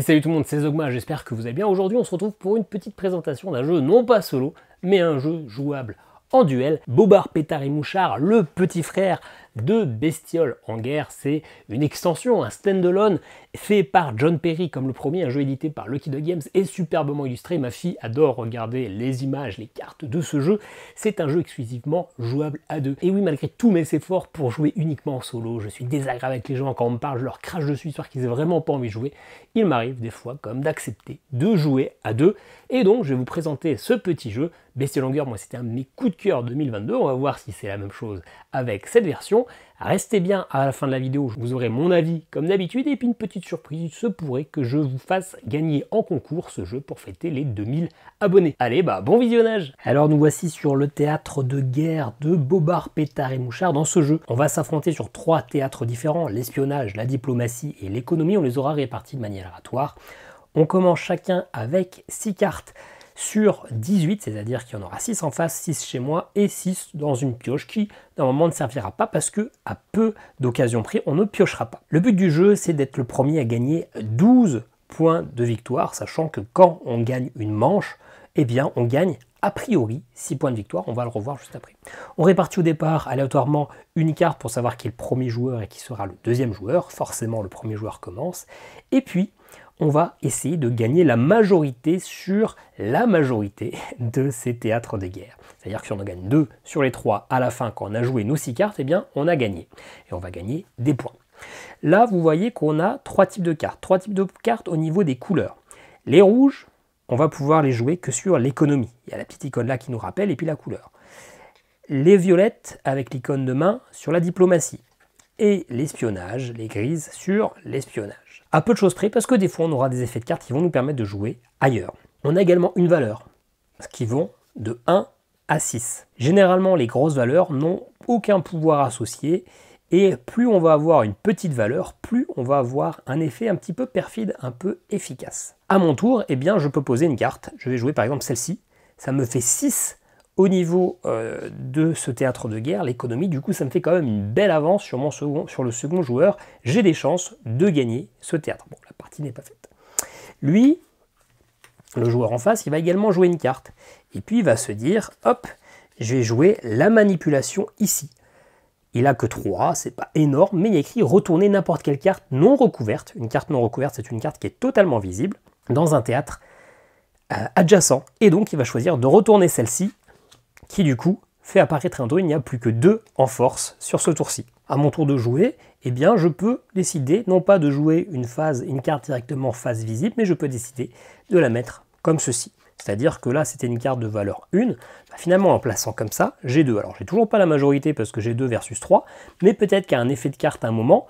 salut tout le monde, c'est Zogma, j'espère que vous allez bien. Aujourd'hui on se retrouve pour une petite présentation d'un jeu non pas solo, mais un jeu jouable en duel. Bobard, Pétard et Mouchard, le petit frère de Bestioles en guerre. C'est une extension, un standalone fait par John Perry comme le premier, un jeu édité par Lucky Dog Games et superbement illustré. Ma fille adore regarder les images, les cartes de ce jeu. C'est un jeu exclusivement jouable à deux. Et oui, malgré tous mes efforts pour jouer uniquement en solo, je suis désagréable avec les gens quand on me parle, je leur crache dessus histoire qu'ils aient vraiment pas envie de jouer. Il m'arrive des fois comme d'accepter de jouer à deux. Et donc, je vais vous présenter ce petit jeu. en Guerre, moi c'était un de mes coups de cœur 2022. On va voir si c'est la même chose avec cette version. Restez bien à la fin de la vidéo, vous aurez mon avis comme d'habitude, et puis une petite surprise, il se pourrait que je vous fasse gagner en concours ce jeu pour fêter les 2000 abonnés. Allez, bah bon visionnage Alors nous voici sur le théâtre de guerre de Bobard, Pétard et Mouchard dans ce jeu. On va s'affronter sur trois théâtres différents, l'espionnage, la diplomatie et l'économie, on les aura répartis de manière aléatoire. On commence chacun avec six cartes sur 18, c'est-à-dire qu'il y en aura 6 en face, 6 chez moi et 6 dans une pioche qui normalement ne servira pas parce que à peu d'occasions près, on ne piochera pas. Le but du jeu, c'est d'être le premier à gagner 12 points de victoire, sachant que quand on gagne une manche, eh bien on gagne a priori 6 points de victoire, on va le revoir juste après. On répartit au départ aléatoirement une carte pour savoir qui est le premier joueur et qui sera le deuxième joueur, forcément le premier joueur commence, et puis on va essayer de gagner la majorité sur la majorité de ces théâtres des guerres. C'est-à-dire que si on en gagne 2 sur les trois à la fin, quand on a joué nos six cartes, eh bien on a gagné. Et on va gagner des points. Là, vous voyez qu'on a trois types de cartes. Trois types de cartes au niveau des couleurs. Les rouges, on va pouvoir les jouer que sur l'économie. Il y a la petite icône là qui nous rappelle, et puis la couleur. Les violettes, avec l'icône de main, sur la diplomatie et l'espionnage, les grises sur l'espionnage. À peu de choses près, parce que des fois on aura des effets de cartes qui vont nous permettre de jouer ailleurs. On a également une valeur, qui vont de 1 à 6. Généralement, les grosses valeurs n'ont aucun pouvoir associé, et plus on va avoir une petite valeur, plus on va avoir un effet un petit peu perfide, un peu efficace. À mon tour, eh bien, je peux poser une carte. Je vais jouer par exemple celle-ci. Ça me fait 6 au niveau euh, de ce théâtre de guerre, l'économie, du coup, ça me fait quand même une belle avance sur, mon second, sur le second joueur. J'ai des chances de gagner ce théâtre. Bon, la partie n'est pas faite. Lui, le joueur en face, il va également jouer une carte. Et puis, il va se dire, hop, je vais jouer la manipulation ici. Il a que 3, c'est pas énorme, mais il écrit retourner n'importe quelle carte non recouverte. Une carte non recouverte, c'est une carte qui est totalement visible dans un théâtre euh, adjacent. Et donc, il va choisir de retourner celle-ci qui du coup fait apparaître un dos il n'y a plus que deux en force sur ce tour-ci. À mon tour de jouer, eh bien, je peux décider non pas de jouer une phase, une carte directement face visible, mais je peux décider de la mettre comme ceci. C'est-à-dire que là, c'était une carte de valeur 1. Bah, finalement, en plaçant comme ça, j'ai deux. Alors, j'ai toujours pas la majorité parce que j'ai deux versus 3, mais peut-être qu'à un effet de carte à un moment,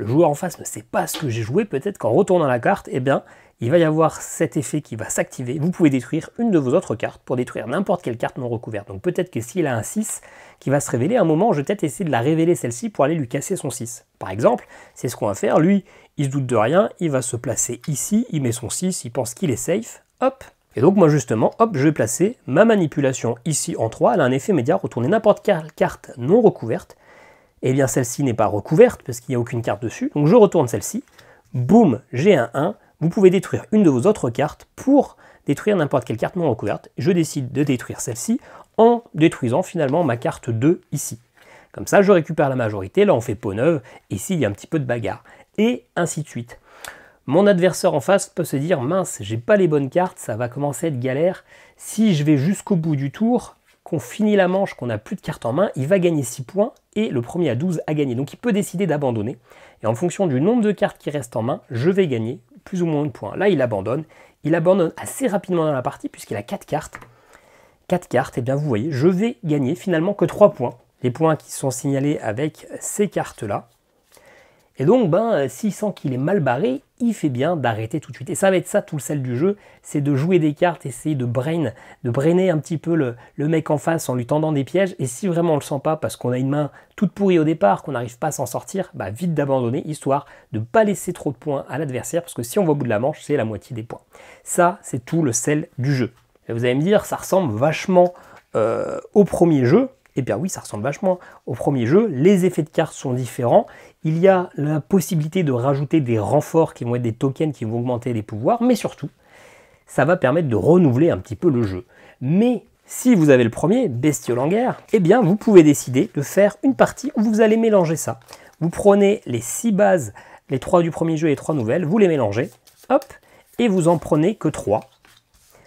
le joueur en face ne sait pas ce que j'ai joué, peut-être qu'en retournant la carte, eh bien, il va y avoir cet effet qui va s'activer. Vous pouvez détruire une de vos autres cartes pour détruire n'importe quelle carte non recouverte. Donc peut-être que s'il a un 6 qui va se révéler, à un moment, je vais peut-être essayer de la révéler celle-ci pour aller lui casser son 6. Par exemple, c'est ce qu'on va faire. Lui, il se doute de rien, il va se placer ici, il met son 6, il pense qu'il est safe, hop et donc moi justement, hop, je vais placer ma manipulation ici en 3, elle a un effet média, retourner n'importe quelle carte non recouverte, eh bien celle-ci n'est pas recouverte parce qu'il n'y a aucune carte dessus. Donc je retourne celle-ci, boum, j'ai un 1. Vous pouvez détruire une de vos autres cartes pour détruire n'importe quelle carte non recouverte. Je décide de détruire celle-ci en détruisant finalement ma carte 2 ici. Comme ça, je récupère la majorité, là on fait peau neuve, ici il y a un petit peu de bagarre, et ainsi de suite. Mon adversaire en face peut se dire, mince, j'ai pas les bonnes cartes, ça va commencer à être galère. Si je vais jusqu'au bout du tour, qu'on finit la manche, qu'on n'a plus de cartes en main, il va gagner 6 points et le premier à 12 a gagné. Donc il peut décider d'abandonner. Et en fonction du nombre de cartes qui restent en main, je vais gagner plus ou moins de points. Là, il abandonne. Il abandonne assez rapidement dans la partie puisqu'il a 4 cartes. 4 cartes, et eh bien vous voyez, je vais gagner finalement que 3 points. Les points qui sont signalés avec ces cartes-là. Et donc, ben, euh, s'il sent qu'il est mal barré, il fait bien d'arrêter tout de suite. Et ça va être ça tout le sel du jeu, c'est de jouer des cartes, essayer de brain, de brainer un petit peu le, mec en face en lui tendant des pièges. Et si vraiment on le sent pas parce qu'on a une main toute pourrie au départ, qu'on n'arrive pas à s'en sortir, bah, vite d'abandonner, histoire de ne pas laisser trop de points à l'adversaire, parce que si on va au bout de la manche, c'est la moitié des points. Ça, c'est tout le sel du jeu. vous allez me dire, ça ressemble vachement euh, au premier jeu. Eh bien oui, ça ressemble vachement au premier jeu. Les effets de cartes sont différents. Il y a la possibilité de rajouter des renforts qui vont être des tokens qui vont augmenter les pouvoirs, mais surtout, ça va permettre de renouveler un petit peu le jeu. Mais si vous avez le premier, bestiole en guerre, eh bien vous pouvez décider de faire une partie où vous allez mélanger ça. Vous prenez les six bases, les trois du premier jeu et les nouvelles, vous les mélangez, hop, et vous en prenez que trois.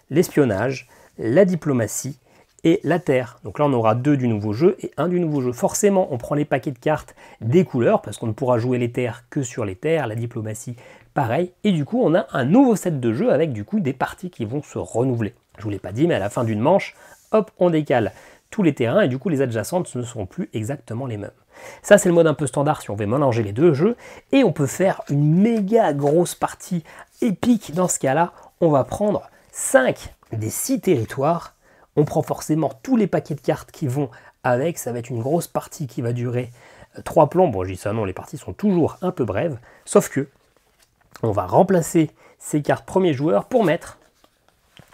L'espionnage, la diplomatie, et la Terre. Donc là, on aura deux du nouveau jeu et un du nouveau jeu. Forcément, on prend les paquets de cartes des couleurs, parce qu'on ne pourra jouer les terres que sur les terres, la diplomatie, pareil. Et du coup, on a un nouveau set de jeu avec du coup des parties qui vont se renouveler. Je vous l'ai pas dit, mais à la fin d'une manche, hop, on décale tous les terrains et du coup les adjacentes ne seront plus exactement les mêmes. Ça c'est le mode un peu standard si on veut mélanger les deux jeux et on peut faire une méga grosse partie épique dans ce cas-là. On va prendre 5 des six territoires on prend forcément tous les paquets de cartes qui vont avec. Ça va être une grosse partie qui va durer euh, trois plans. Bon, je dis ça, non, les parties sont toujours un peu brèves. Sauf que on va remplacer ces cartes premiers joueurs pour mettre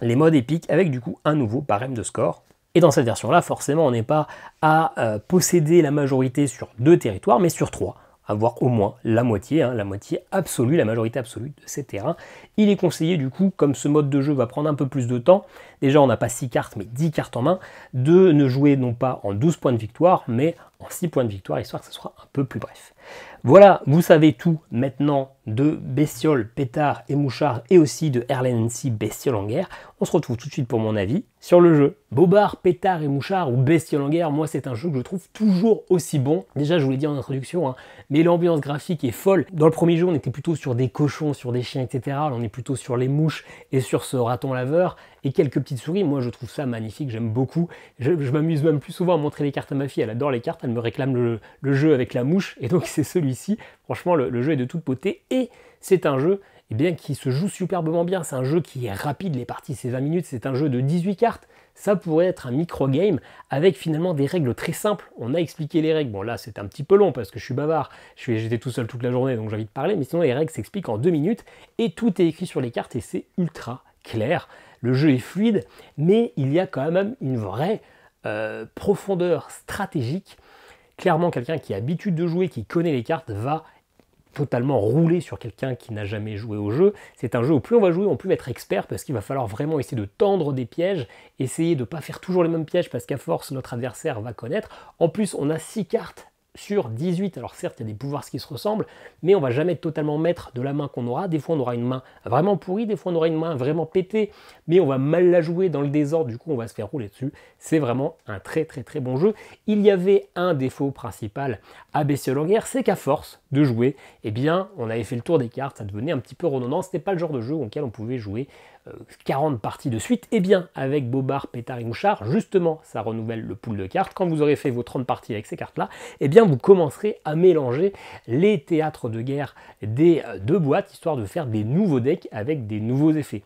les modes épiques avec du coup un nouveau parème de score. Et dans cette version-là, forcément, on n'est pas à euh, posséder la majorité sur deux territoires, mais sur trois avoir au moins la moitié, hein, la moitié absolue, la majorité absolue de ces terrains. Il est conseillé du coup, comme ce mode de jeu va prendre un peu plus de temps, Déjà, on n'a pas 6 cartes, mais 10 cartes en main. De ne jouer non pas en 12 points de victoire, mais en 6 points de victoire, histoire que ce soit un peu plus bref. Voilà, vous savez tout maintenant de Bestiole, Pétard et Mouchard et aussi de Erlency Bestiole en guerre. On se retrouve tout de suite pour mon avis sur le jeu. Bobard, Pétard et Mouchard ou Bestiole en guerre, moi c'est un jeu que je trouve toujours aussi bon. Déjà, je vous l'ai dit en introduction, hein, mais l'ambiance graphique est folle. Dans le premier jeu, on était plutôt sur des cochons, sur des chiens, etc. on est plutôt sur les mouches et sur ce raton laveur et quelques souris, moi je trouve ça magnifique, j'aime beaucoup. Je, m'amuse même plus souvent à montrer les cartes à ma fille, elle adore les cartes, elle me réclame le, jeu avec la mouche, et donc c'est celui-ci. Franchement, le, jeu est de toute beauté, et c'est un jeu et eh bien, qui se joue superbement bien. C'est un jeu qui est rapide, les parties c'est 20 minutes, c'est un jeu de 18 cartes. Ça pourrait être un micro-game avec finalement des règles très simples. On a expliqué les règles. Bon là c'est un petit peu long parce que je suis bavard, je suis j'étais tout seul toute la journée donc j'ai envie de parler, mais sinon les règles s'expliquent en deux minutes et tout est écrit sur les cartes et c'est ultra clair le jeu est fluide, mais il y a quand même une vraie euh, profondeur stratégique. Clairement, quelqu'un qui a l'habitude de jouer, qui connaît les cartes, va totalement rouler sur quelqu'un qui n'a jamais joué au jeu. C'est un jeu où plus on va jouer, on peut être expert parce qu'il va falloir vraiment essayer de tendre des pièges, essayer de ne pas faire toujours les mêmes pièges parce qu'à force notre adversaire va connaître. En plus, on a six cartes sur 18. Alors certes, il y a des pouvoirs qui se ressemblent, mais on va jamais totalement maître de la main qu'on aura. Des fois, on aura une main vraiment pourrie, des fois, on aura une main vraiment pétée, mais on va mal la jouer dans le désordre, du coup, on va se faire rouler dessus. C'est vraiment un très très très bon jeu. Il y avait un défaut principal à Bestiole en guerre, c'est qu'à force de jouer, eh bien, on avait fait le tour des cartes, ça devenait un petit peu ce n'était pas le genre de jeu auquel on pouvait jouer 40 euh, parties de suite, et eh bien, avec Bobard, Pétard et Mouchard, justement, ça renouvelle le pool de cartes. Quand vous aurez fait vos 30 parties avec ces cartes-là, et eh bien, vous commencerez à mélanger les théâtres de guerre des euh, deux boîtes, histoire de faire des nouveaux decks avec des nouveaux effets.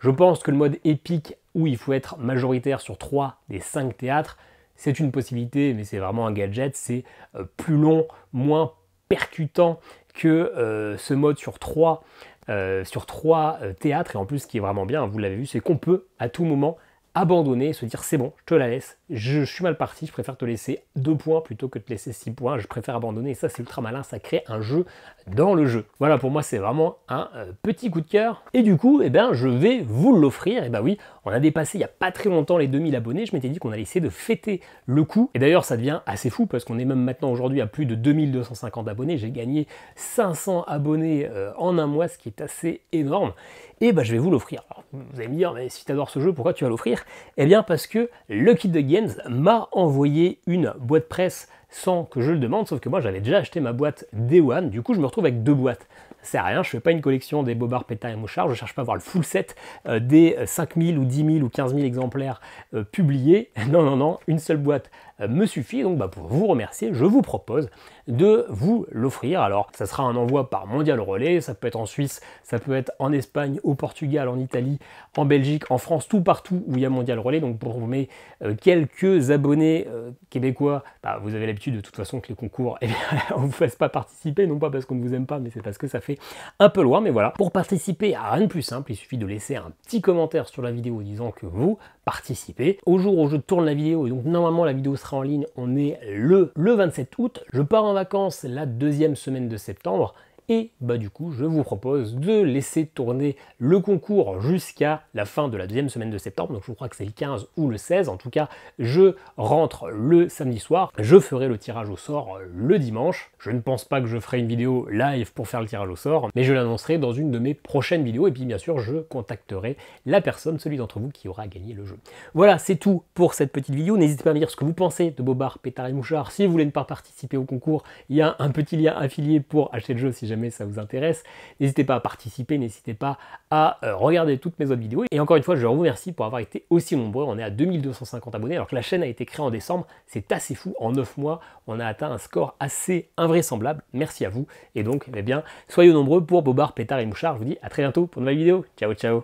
Je pense que le mode épique, où il faut être majoritaire sur 3 des 5 théâtres, c'est une possibilité, mais c'est vraiment un gadget, c'est euh, plus long, moins percutant que ce mode sur 3 euh, sur trois euh, théâtres, et en plus ce qui est vraiment bien, vous l'avez vu, c'est qu'on peut à tout moment abandonner se dire c'est bon, je te la laisse, je, suis mal parti, je préfère te laisser deux points plutôt que te laisser six points, je préfère abandonner. ça, c'est ultra malin, ça crée un jeu dans le jeu. Voilà, pour moi, c'est vraiment un euh, petit coup de cœur. Et du coup, eh ben, je vais vous l'offrir. Et eh bah ben oui, on a dépassé il n'y a pas très longtemps les 2000 abonnés. Je m'étais dit qu'on allait essayer de fêter le coup. Et d'ailleurs, ça devient assez fou parce qu'on est même maintenant aujourd'hui à plus de 2250 abonnés. J'ai gagné 500 abonnés euh, en un mois, ce qui est assez énorme et eh ben, je vais vous l'offrir. Vous allez me dire, mais si tu adores ce jeu, pourquoi tu vas l'offrir Eh bien parce que Lucky the Games m'a envoyé une boîte presse sans que je le demande, sauf que moi j'avais déjà acheté ma boîte Day One, du coup je me retrouve avec deux boîtes. C'est rien, je fais pas une collection des bobards pétards et Mouchard, je cherche pas à avoir le full set euh, des 5000 euh, ou 10 000 ou 15 000 exemplaires euh, publiés. Non, non, non, une seule boîte me suffit. Donc bah, pour vous remercier, je vous propose de vous l'offrir. Alors ça sera un envoi par mondial relais, ça peut être en Suisse, ça peut être en Espagne, au Portugal, en Italie, en Belgique, en France, tout partout où il y a mondial relais. Donc pour mes euh, quelques abonnés euh, québécois, bah, vous avez l'habitude de toute façon que les concours, eh bien, on ne vous fasse pas participer, non pas parce qu'on ne vous aime pas, mais c'est parce que ça fait un peu loin. Mais voilà, pour participer à rien de plus simple, il suffit de laisser un petit commentaire sur la vidéo disant que vous, participer. Au jour où je tourne la vidéo, et donc normalement la vidéo sera en ligne, on est le, le 27 août. Je pars en vacances la deuxième semaine de septembre. Et bah du coup, je vous propose de laisser tourner le concours jusqu'à la fin de la deuxième semaine de septembre. Donc je crois que c'est le 15 ou le 16. En tout cas, je rentre le samedi soir. Je ferai le tirage au sort euh, le dimanche. Je ne pense pas que je ferai une vidéo live pour faire le tirage au sort, mais je l'annoncerai dans une de mes prochaines vidéos. Et puis bien sûr, je contacterai la personne, celui d'entre vous qui aura gagné le jeu. Voilà, c'est tout pour cette petite vidéo. N'hésitez pas à me dire ce que vous pensez de Bobard, Pétard et Mouchard. Si vous voulez ne pas participer au concours, il y a un petit lien affilié pour acheter le jeu si jamais ça vous intéresse. N'hésitez pas à participer, n'hésitez pas à euh, regarder toutes mes autres vidéos. Et encore une fois, je vous remercie pour avoir été aussi nombreux. On est à 2250 abonnés alors que la chaîne a été créée en décembre. C'est assez fou. En neuf mois, on a atteint un score assez invraisemblable. Merci à vous. Et donc, eh bien, soyez nombreux pour Bobard, Pétard et Mouchard. Je vous dis à très bientôt pour une nouvelle vidéo. Ciao, ciao